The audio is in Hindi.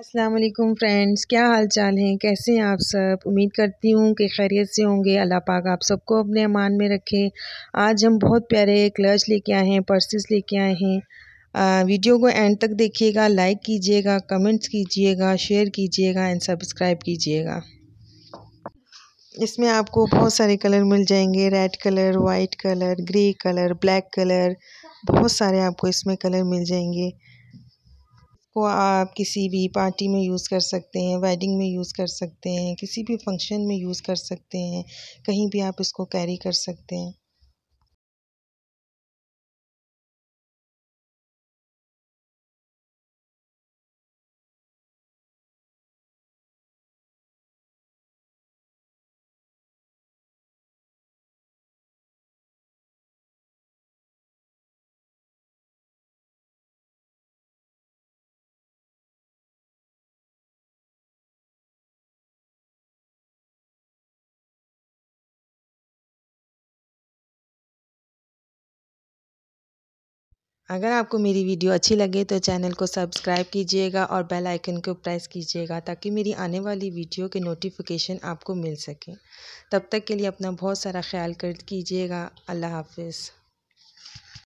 अस्सलाम वालेकुम फ्रेंड्स क्या हाल चाल हैं कैसे हैं आप सब उम्मीद करती हूँ कि खैरियत से होंगे अल्लाह पाक आप सबको अपने अमान में रखे आज हम बहुत प्यारे क्लच लेके आए हैं पर्सेस लेके आए हैं वीडियो को एंड तक देखिएगा लाइक कीजिएगा कमेंट्स कीजिएगा शेयर कीजिएगा एंड सब्सक्राइब कीजिएगा इसमें आपको बहुत सारे कलर मिल जाएंगे red colour white colour grey colour black colour बहुत सारे आपको इसमें कलर मिल जाएंगे को आप किसी भी पार्टी में यूज़ कर सकते हैं वेडिंग में यूज़ कर सकते हैं किसी भी फंक्शन में यूज़ कर सकते हैं कहीं भी आप इसको कैरी कर सकते हैं अगर आपको मेरी वीडियो अच्छी लगे तो चैनल को सब्सक्राइब कीजिएगा और बेल आइकन को प्रेस कीजिएगा ताकि मेरी आने वाली वीडियो के नोटिफिकेशन आपको मिल सके तब तक के लिए अपना बहुत सारा ख्याल कर कीजिएगा अल्लाह हाफिज़